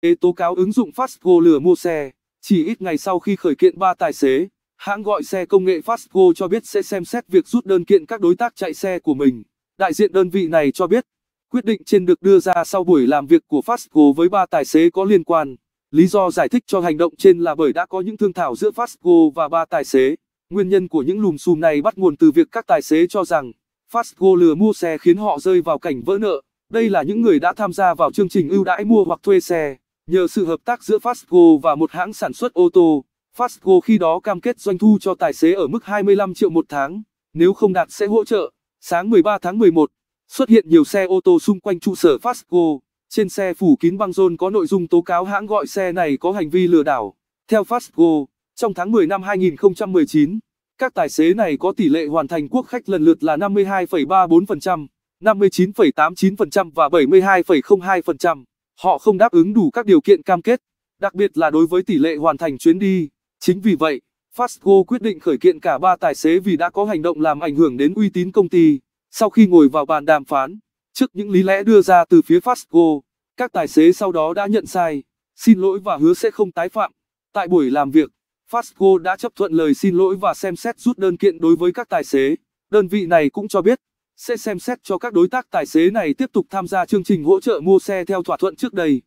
Ê tố cáo ứng dụng Fastgo lừa mua xe, chỉ ít ngày sau khi khởi kiện ba tài xế, hãng gọi xe công nghệ Fastgo cho biết sẽ xem xét việc rút đơn kiện các đối tác chạy xe của mình. Đại diện đơn vị này cho biết, quyết định trên được đưa ra sau buổi làm việc của Fastgo với ba tài xế có liên quan. Lý do giải thích cho hành động trên là bởi đã có những thương thảo giữa Fastgo và ba tài xế. Nguyên nhân của những lùm xùm này bắt nguồn từ việc các tài xế cho rằng Fastgo lừa mua xe khiến họ rơi vào cảnh vỡ nợ. Đây là những người đã tham gia vào chương trình ưu đãi mua hoặc thuê xe. Nhờ sự hợp tác giữa Fastgo và một hãng sản xuất ô tô, Fastgo khi đó cam kết doanh thu cho tài xế ở mức 25 triệu một tháng, nếu không đạt sẽ hỗ trợ. Sáng 13 tháng 11, xuất hiện nhiều xe ô tô xung quanh trụ sở Fastgo. Trên xe phủ kín băng rôn có nội dung tố cáo hãng gọi xe này có hành vi lừa đảo. Theo Fastgo, trong tháng 10 năm 2019, các tài xế này có tỷ lệ hoàn thành quốc khách lần lượt là 52,34%, 59,89% và 72,02%. Họ không đáp ứng đủ các điều kiện cam kết, đặc biệt là đối với tỷ lệ hoàn thành chuyến đi. Chính vì vậy, Fastgo quyết định khởi kiện cả ba tài xế vì đã có hành động làm ảnh hưởng đến uy tín công ty. Sau khi ngồi vào bàn đàm phán, trước những lý lẽ đưa ra từ phía Fastgo, các tài xế sau đó đã nhận sai, xin lỗi và hứa sẽ không tái phạm. Tại buổi làm việc, Fastgo đã chấp thuận lời xin lỗi và xem xét rút đơn kiện đối với các tài xế. Đơn vị này cũng cho biết, sẽ xem xét cho các đối tác tài xế này tiếp tục tham gia chương trình hỗ trợ mua xe theo thỏa thuận trước đây.